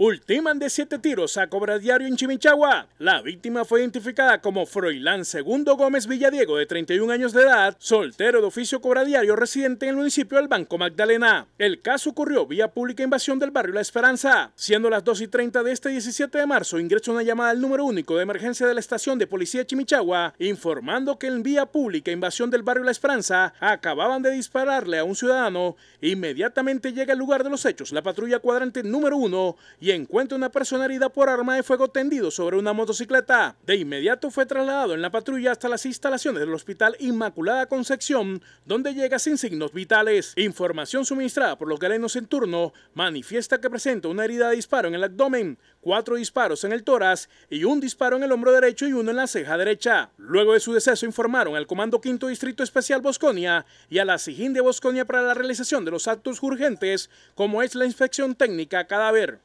Ultiman de siete tiros a Cobra Diario en Chimichagua. La víctima fue identificada como Froilán Segundo Gómez Villadiego, de 31 años de edad, soltero de oficio Cobra Diario, residente en el municipio del Banco Magdalena. El caso ocurrió vía pública invasión del barrio La Esperanza. Siendo las 2 y 30 de este 17 de marzo, ingresó una llamada al número único de emergencia de la estación de policía de Chimichagua, informando que en vía pública invasión del barrio La Esperanza acababan de dispararle a un ciudadano. Inmediatamente llega al lugar de los hechos la patrulla cuadrante número 1 y encuentra una persona herida por arma de fuego tendido sobre una motocicleta. De inmediato fue trasladado en la patrulla hasta las instalaciones del Hospital Inmaculada Concepción, donde llega sin signos vitales. Información suministrada por los galenos en turno manifiesta que presenta una herida de disparo en el abdomen, cuatro disparos en el tórax y un disparo en el hombro derecho y uno en la ceja derecha. Luego de su deceso informaron al Comando Quinto Distrito Especial Bosconia y a la Sigin de Bosconia para la realización de los actos urgentes, como es la inspección técnica cadáver.